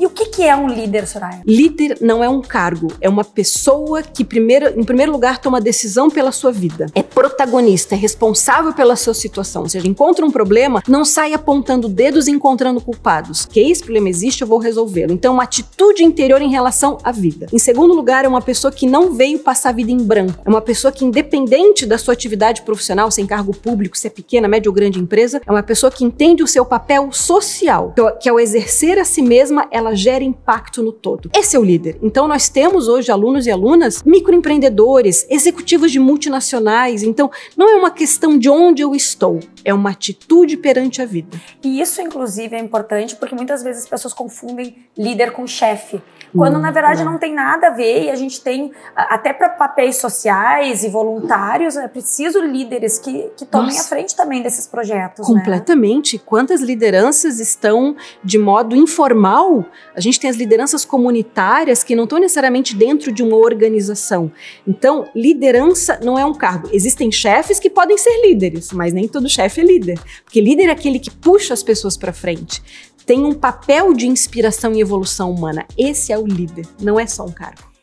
E o que, que é um líder, Soraya? Líder não é um cargo, é uma pessoa que, primeiro, em primeiro lugar, toma decisão pela sua vida. É protagonista, é responsável pela sua situação. Ou seja, encontra um problema, não sai apontando dedos e encontrando culpados. Que esse problema existe, eu vou resolvê-lo. Então, uma atitude interior em relação à vida. Em segundo lugar, é uma pessoa que não veio passar a vida em branco. É uma pessoa que, independente da sua atividade profissional, se é cargo público, se é pequena, média ou grande empresa, é uma pessoa que entende o seu papel social, que ao é exercer a si mesma, ela ela gera impacto no todo. Esse é o líder. Então nós temos hoje alunos e alunas microempreendedores, executivos de multinacionais. Então não é uma questão de onde eu estou, é uma atitude perante a vida. E isso inclusive é importante porque muitas vezes as pessoas confundem líder com chefe, quando hum, na verdade não. Hum, é. não tem nada a ver e a gente tem até para papéis sociais e voluntários, é preciso líderes que, que tomem Nossa. a frente também desses projetos. Né? Completamente. Né? Quantas lideranças estão de modo informal a gente tem as lideranças comunitárias que não estão necessariamente dentro de uma organização. Então, liderança não é um cargo. Existem chefes que podem ser líderes, mas nem todo chefe é líder, porque líder é aquele que puxa as pessoas para frente. Tem um papel de inspiração e evolução humana. Esse é o líder, não é só um cargo.